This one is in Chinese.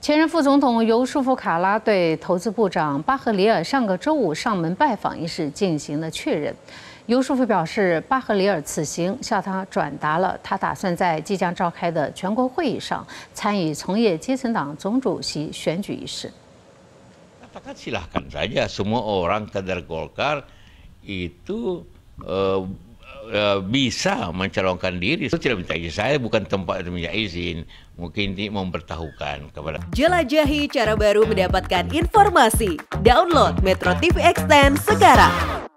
前任副总统尤舒夫·卡拉对投资部长巴赫里尔上个周五上门拜访一事进行了确认。尤舒夫表示，巴赫里尔此行向他转达了他打算在即将召开的全国会议上参与从业阶层党总主席选举一事。a a k a silahkan saja semua orang Kader Golkar itu. uh, bisa mencalonkan diri. Saya tidak minta izin, saya bukan tempat minta izin. Mungkin ini mempertahukan kepada. Jelajahi cara baru mendapatkan informasi. Download Metro TV Extend sekarang.